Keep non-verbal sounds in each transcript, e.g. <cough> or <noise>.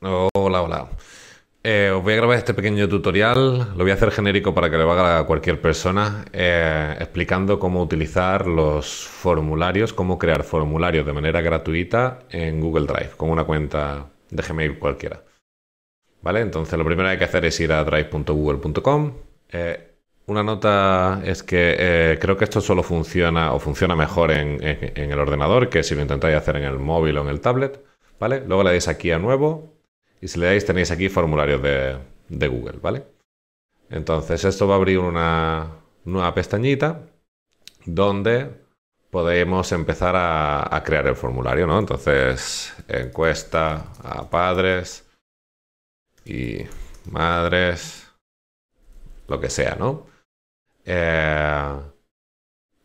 Hola, hola. Eh, os voy a grabar este pequeño tutorial, lo voy a hacer genérico para que lo haga a cualquier persona, eh, explicando cómo utilizar los formularios, cómo crear formularios de manera gratuita en Google Drive, con una cuenta de Gmail cualquiera. ¿Vale? Entonces lo primero que hay que hacer es ir a drive.google.com. Eh, una nota es que creo que esto solo funciona o funciona mejor en, el ordenador que si lo intentáis hacer en el móvil o en el tablet. ¿Vale? Luego le dais aquí a nuevo y si le dais tenéis aquí formulario de, Google, ¿vale? Entonces esto va a abrir una nueva pestañita donde podemos empezar a, a crear el formulario, ¿no? Entonces, encuesta a padres y madres, lo que sea, ¿no? Eh,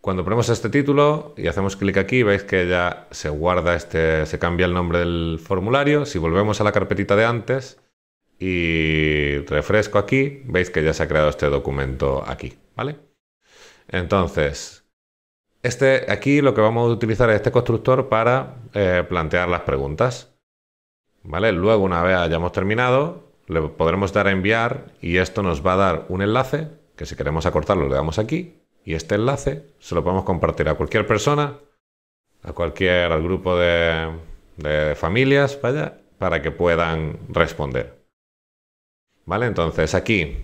cuando ponemos este título y hacemos clic aquí, veis que ya se guarda este, se cambia el nombre del formulario. Si volvemos a la carpetita de antes y refresco aquí, veis que ya se ha creado este documento aquí, ¿vale? Entonces, este, aquí lo que vamos a utilizar es este constructor para eh, plantear las preguntas, ¿vale? Luego, una vez hayamos terminado, le podremos dar a enviar y esto nos va a dar un enlace que si queremos acortarlo le damos aquí y este enlace se lo podemos compartir a cualquier persona, a cualquier grupo de, familias, vaya, para que puedan responder. ¿Vale? Entonces aquí,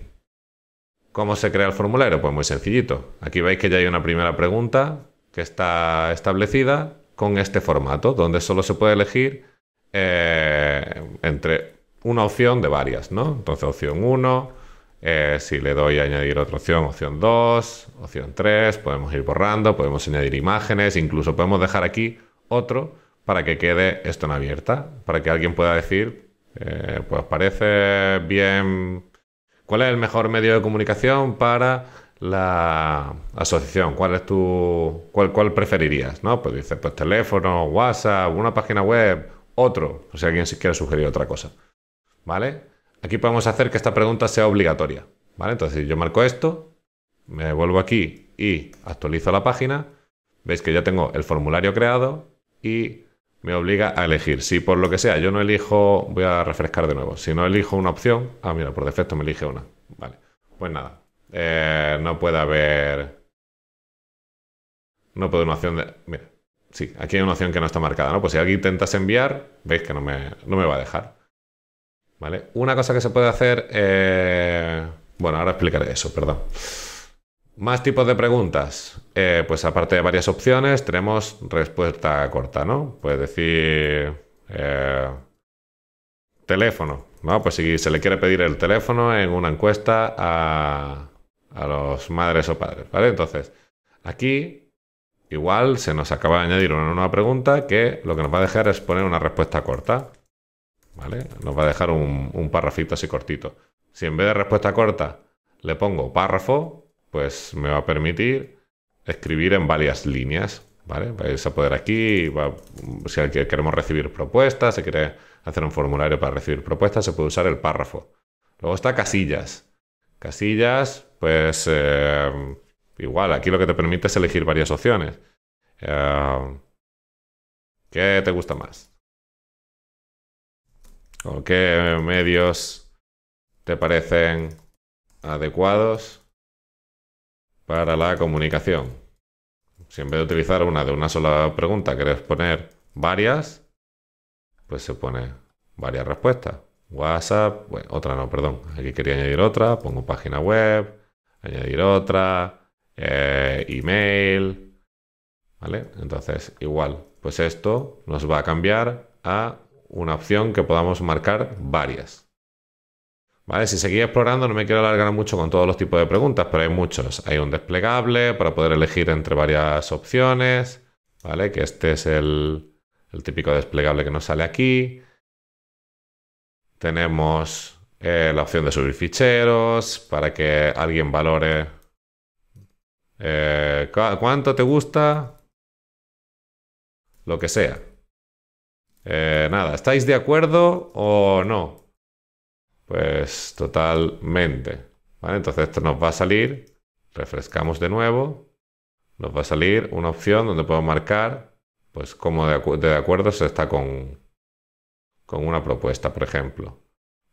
¿cómo se crea el formulario? Pues muy sencillito. Aquí veis que ya hay una primera pregunta que está establecida con este formato, donde solo se puede elegir eh, entre una opción de varias, ¿no? Entonces opción 1, eh, si le doy a añadir otra opción, opción 2, opción 3, podemos ir borrando, podemos añadir imágenes, incluso podemos dejar aquí otro para que quede esto en abierta, para que alguien pueda decir, eh, pues parece bien, ¿cuál es el mejor medio de comunicación para la asociación? ¿Cuál es tu, cuál, preferirías? ¿no? Pues dice, pues teléfono, WhatsApp, una página web, otro, si alguien quiere sugerir otra cosa. ¿Vale? Aquí podemos hacer que esta pregunta sea obligatoria. ¿vale? Entonces, yo marco esto, me vuelvo aquí y actualizo la página, veis que ya tengo el formulario creado y me obliga a elegir. Si por lo que sea yo no elijo, voy a refrescar de nuevo. Si no elijo una opción, ah, mira, por defecto me elige una. Vale, pues nada, eh, no puede haber. No puede una opción de. Mira, sí, aquí hay una opción que no está marcada, ¿no? Pues si aquí intentas enviar, veis que no no me va a dejar. Una cosa que se puede hacer... Eh, bueno, ahora explicaré eso, perdón. Más tipos de preguntas. Eh, pues aparte de varias opciones, tenemos respuesta corta, ¿no? Puedes decir eh, teléfono, ¿no? Pues si se le quiere pedir el teléfono en una encuesta a, a los madres o padres, ¿vale? Entonces, aquí igual se nos acaba de añadir una nueva pregunta que lo que nos va a dejar es poner una respuesta corta. ¿vale? Nos va a dejar un, un párrafito así cortito. Si en vez de respuesta corta le pongo párrafo, pues me va a permitir escribir en varias líneas, ¿vale? Vais a poder aquí, va, si queremos recibir propuestas, si quiere hacer un formulario para recibir propuestas, se puede usar el párrafo. Luego está casillas. Casillas, pues eh, igual, aquí lo que te permite es elegir varias opciones. Eh, ¿Qué te gusta más? ¿Con qué medios te parecen adecuados para la comunicación? Si en vez de utilizar una de una sola pregunta quieres poner varias, pues se pone varias respuestas. WhatsApp, bueno, otra no, perdón. Aquí quería añadir otra, pongo página web, añadir otra, eh, email, ¿vale? Entonces, igual, pues esto nos va a cambiar a una opción que podamos marcar varias. ¿Vale? Si seguís explorando, no me quiero alargar mucho con todos los tipos de preguntas, pero hay muchos. Hay un desplegable para poder elegir entre varias opciones, ¿vale? Que este es el, típico desplegable que nos sale aquí. Tenemos eh, la opción de subir ficheros para que alguien valore eh, cuánto te gusta, lo que sea. Eh, nada, ¿estáis de acuerdo o no? Pues totalmente. ¿Vale? Entonces esto nos va a salir, refrescamos de nuevo, nos va a salir una opción donde puedo marcar pues como de, acuerdo se está con, con una propuesta, por ejemplo.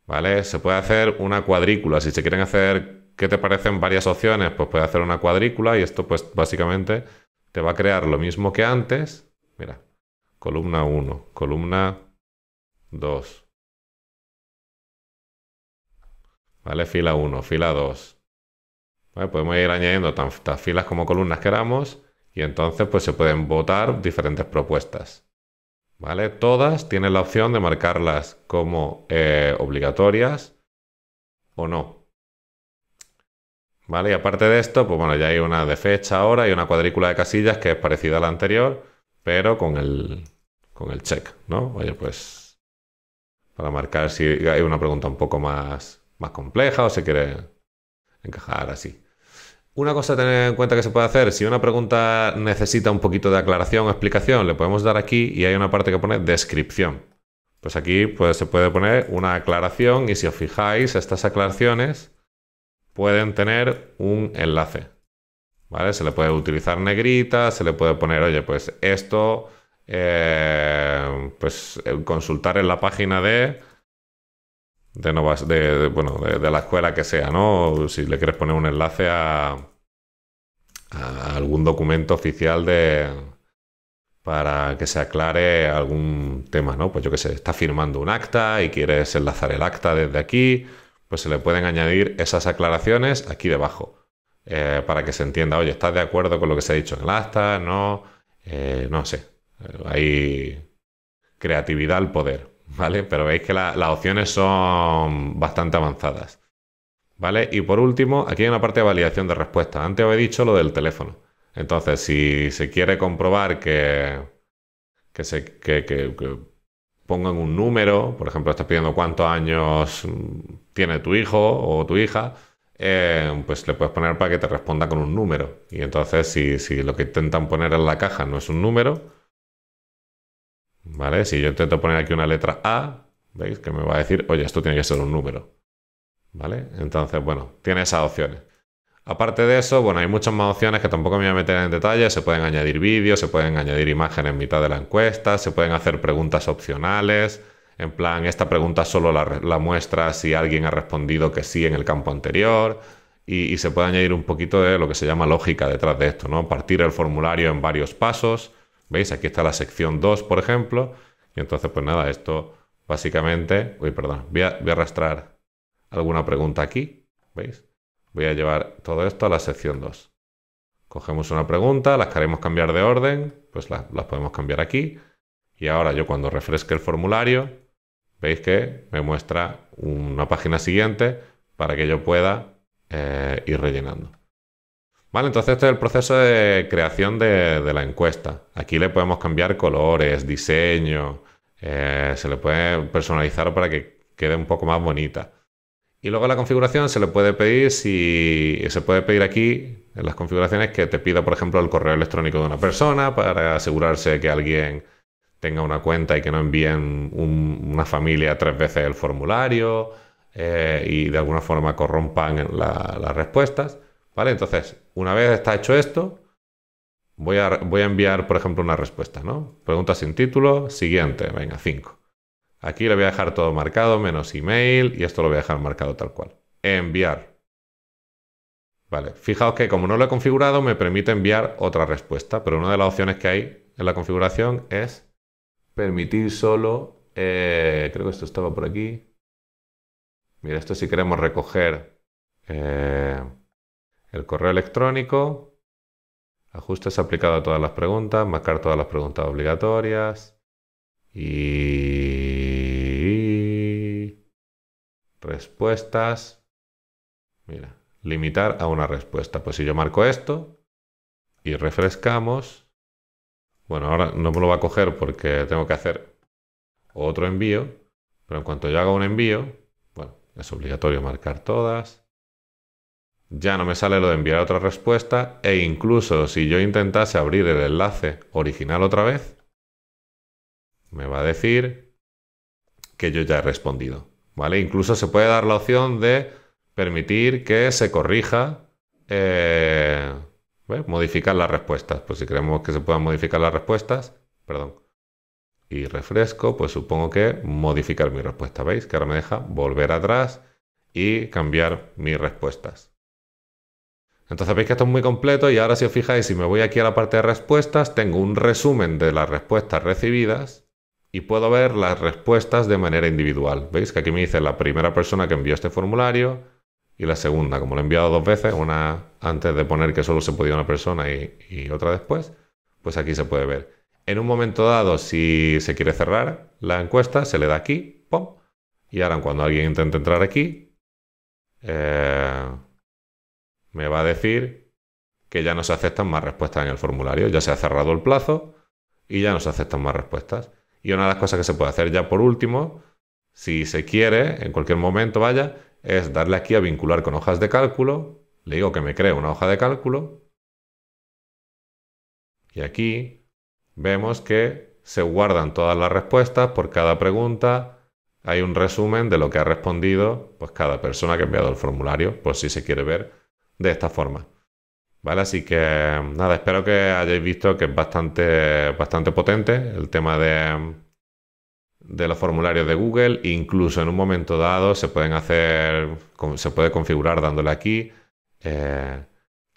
¿Vale? Se puede hacer una cuadrícula. Si se quieren hacer, ¿qué te parecen varias opciones? Pues puede hacer una cuadrícula y esto pues básicamente te va a crear lo mismo que antes. Mira, columna 1, columna 2. ¿Vale? Fila 1, fila 2. ¿Vale? Podemos ir añadiendo tantas filas como columnas queramos y entonces pues se pueden votar diferentes propuestas. ¿Vale? Todas tienen la opción de marcarlas como eh, obligatorias o no. ¿Vale? Y aparte de esto, pues bueno, ya hay una de fecha ahora y una cuadrícula de casillas que es parecida a la anterior, pero con el, check, ¿no? Oye, pues para marcar si hay una pregunta un poco más, más compleja o se quiere encajar así. Una cosa a tener en cuenta que se puede hacer, si una pregunta necesita un poquito de aclaración o explicación, le podemos dar aquí y hay una parte que pone descripción. Pues aquí pues, se puede poner una aclaración y si os fijáis, estas aclaraciones pueden tener un enlace. ¿vale? Se le puede utilizar negrita, se le puede poner, oye, pues esto, eh, pues eh, consultar en la página de... De, de, bueno, de, la escuela que sea, ¿no? Si le quieres poner un enlace a, algún documento oficial de para que se aclare algún tema, ¿no? Pues yo que sé, está firmando un acta y quieres enlazar el acta desde aquí, pues se le pueden añadir esas aclaraciones aquí debajo. Eh, para que se entienda, oye, ¿estás de acuerdo con lo que se ha dicho en el asta? No, eh, no sé. Hay creatividad al poder, ¿vale? Pero veis que las opciones son bastante avanzadas. ¿Vale? Y por último, aquí hay una parte de validación de respuesta. Antes os he dicho lo del teléfono. Entonces, si se quiere comprobar que, que, se, que pongan un número, por ejemplo, estás pidiendo cuántos años mm, tiene tu hijo o tu hija, eh, pues le puedes poner para que te responda con un número. Y entonces si, si lo que intentan poner en la caja no es un número, ¿vale? Si yo intento poner aquí una letra A, ¿veis? Que me va a decir, oye, esto tiene que ser un número. ¿Vale? Entonces, bueno, tiene esas opciones. Aparte de eso, bueno, hay muchas más opciones que tampoco me voy a meter en detalle. Se pueden añadir vídeos, se pueden añadir imágenes en mitad de la encuesta, se pueden hacer preguntas opcionales. En plan, esta pregunta solo la, muestra si alguien ha respondido que sí en el campo anterior. Y, se puede añadir un poquito de lo que se llama lógica detrás de esto, ¿no? Partir el formulario en varios pasos. ¿Veis? Aquí está la sección 2, por ejemplo. Y entonces, pues nada, esto básicamente... Uy, perdón. Voy a, arrastrar alguna pregunta aquí. ¿Veis? Voy a llevar todo esto a la sección 2. Cogemos una pregunta, las queremos cambiar de orden, pues las podemos cambiar aquí. Y ahora yo cuando refresque el formulario, Veis que me muestra una página siguiente para que yo pueda eh, ir rellenando. Vale, entonces este es el proceso de creación de, la encuesta. Aquí le podemos cambiar colores, diseño, eh, se le puede personalizar para que quede un poco más bonita. Y luego la configuración se le puede pedir si se puede pedir aquí en las configuraciones que te pida, por ejemplo, el correo electrónico de una persona para asegurarse que alguien tenga una cuenta y que no envíen una familia tres veces el formulario eh, y de alguna forma corrompan las respuestas. ¿Vale? Entonces, una vez está hecho esto, voy a, voy a enviar, por ejemplo, una respuesta, ¿no? Pregunta sin título, siguiente, venga, 5. Aquí le voy a dejar todo marcado, menos email, y esto lo voy a dejar marcado tal cual. Enviar. Vale, fijaos que como no lo he configurado, me permite enviar otra respuesta, pero una de las opciones que hay en la configuración es permitir solo, eh, creo que esto estaba por aquí. Mira, esto si queremos recoger eh, el correo electrónico, ajustes aplicado a todas las preguntas, marcar todas las preguntas obligatorias y respuestas. Mira, limitar a una respuesta. Pues si yo marco esto y refrescamos, bueno, ahora no me lo va a coger porque tengo que hacer otro envío, pero en cuanto yo haga un envío, bueno, es obligatorio marcar todas. Ya no me sale lo de enviar otra respuesta e incluso si yo intentase abrir el enlace original otra vez, me va a decir que yo ya he respondido. ¿Vale? Incluso se puede dar la opción de permitir que se corrija eh, Modificar las respuestas. Pues si queremos que se puedan modificar las respuestas, perdón. Y refresco, pues supongo que modificar mi respuesta. ¿Veis? Que ahora me deja volver atrás y cambiar mis respuestas. Entonces veis que esto es muy completo y ahora si os fijáis, si me voy aquí a la parte de respuestas, tengo un resumen de las respuestas recibidas y puedo ver las respuestas de manera individual. Veis que aquí me dice la primera persona que envió este formulario y la segunda, como lo he enviado dos veces, una antes de poner que solo se podía una persona y, otra después, pues aquí se puede ver. En un momento dado, si se quiere cerrar la encuesta, se le da aquí, ¡pum! Y ahora cuando alguien intente entrar aquí, eh, me va a decir que ya no se aceptan más respuestas en el formulario, ya se ha cerrado el plazo y ya no se aceptan más respuestas. Y una de las cosas que se puede hacer ya por último, si se quiere, en cualquier momento vaya, es darle aquí a vincular con hojas de cálculo le digo que me cree una hoja de cálculo y aquí vemos que se guardan todas las respuestas por cada pregunta. Hay un resumen de lo que ha respondido pues, cada persona que ha enviado el formulario, por si se quiere ver de esta forma. ¿Vale? Así que nada, espero que hayáis visto que es bastante, bastante potente el tema de, de los formularios de Google. Incluso en un momento dado se pueden hacer, se puede configurar dándole aquí. Eh,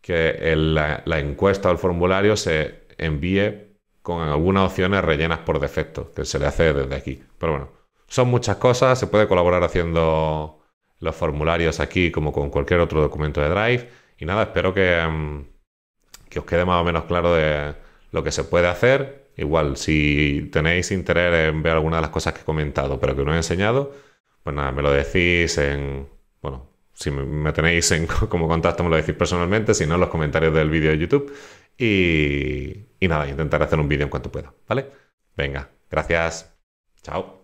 que la, encuesta o el formulario se envíe con algunas opciones rellenas por defecto, que se le hace desde aquí. Pero bueno, son muchas cosas, se puede colaborar haciendo los formularios aquí como con cualquier otro documento de Drive. Y nada, espero que, em, que os quede más o menos claro de lo que se puede hacer. Igual, si tenéis interés en ver alguna de las cosas que he comentado, pero que no he enseñado, pues nada, me lo decís en, bueno, si me tenéis en, <laughs> como contacto me lo decís personalmente, si no, en los comentarios del vídeo de YouTube. Y, y nada, intentaré hacer un vídeo en cuanto pueda, ¿vale? Venga, gracias. Chao.